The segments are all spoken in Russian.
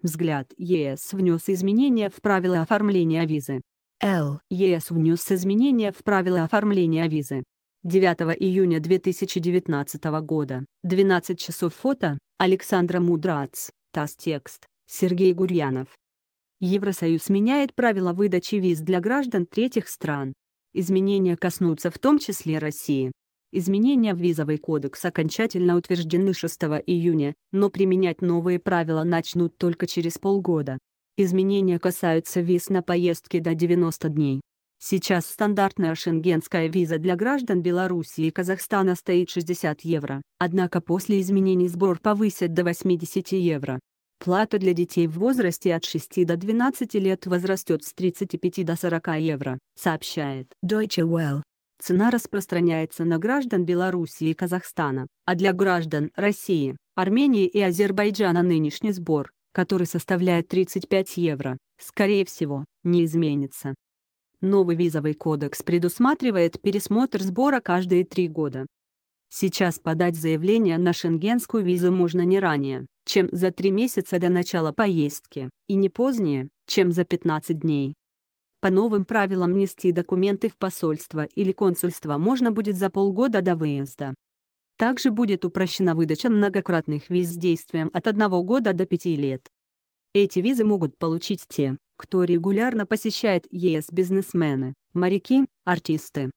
Взгляд ЕС внес изменения в правила оформления визы. Л. ЕС внес изменения в правила оформления визы. 9 июня 2019 года, 12 часов фото, Александра Мудрац, ТАСС-текст, Сергей Гурьянов. Евросоюз меняет правила выдачи виз для граждан третьих стран. Изменения коснутся в том числе России. Изменения в визовый кодекс окончательно утверждены 6 июня, но применять новые правила начнут только через полгода. Изменения касаются виз на поездки до 90 дней. Сейчас стандартная шенгенская виза для граждан Беларуси и Казахстана стоит 60 евро, однако после изменений сбор повысят до 80 евро. Плата для детей в возрасте от 6 до 12 лет возрастет с 35 до 40 евро, сообщает Deutsche Welle. Цена распространяется на граждан Белоруссии и Казахстана, а для граждан России, Армении и Азербайджана нынешний сбор, который составляет 35 евро, скорее всего, не изменится. Новый визовый кодекс предусматривает пересмотр сбора каждые три года. Сейчас подать заявление на шенгенскую визу можно не ранее, чем за три месяца до начала поездки, и не позднее, чем за 15 дней по новым правилам нести документы в посольство или консульство можно будет за полгода до выезда. Также будет упрощена выдача многократных виз с действием от 1 года до 5 лет. Эти визы могут получить те, кто регулярно посещает ЕС бизнесмены, моряки, артисты.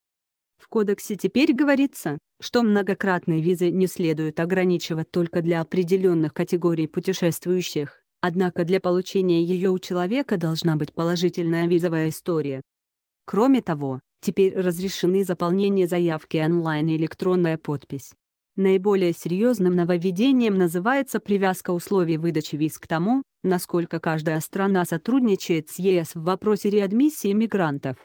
В кодексе теперь говорится, что многократные визы не следует ограничивать только для определенных категорий путешествующих. Однако для получения ее у человека должна быть положительная визовая история. Кроме того, теперь разрешены заполнение заявки онлайн и электронная подпись. Наиболее серьезным нововведением называется привязка условий выдачи виз к тому, насколько каждая страна сотрудничает с ЕС в вопросе реадмиссии мигрантов.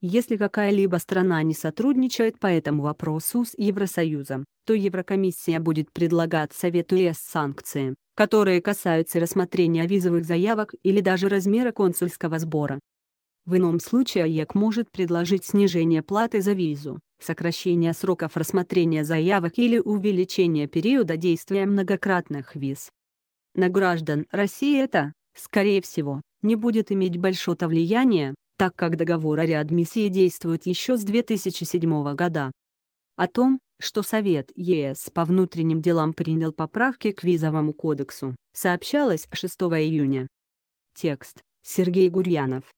Если какая-либо страна не сотрудничает по этому вопросу с Евросоюзом, то Еврокомиссия будет предлагать Совету ЕС санкции которые касаются рассмотрения визовых заявок или даже размера консульского сбора. В ином случае АЕК может предложить снижение платы за визу, сокращение сроков рассмотрения заявок или увеличение периода действия многократных виз. На граждан России это, скорее всего, не будет иметь большого влияния, так как договор о реадмиссии действует еще с 2007 года. О том, что Совет ЕС по внутренним делам принял поправки к визовому кодексу, сообщалось 6 июня. Текст Сергей Гурьянов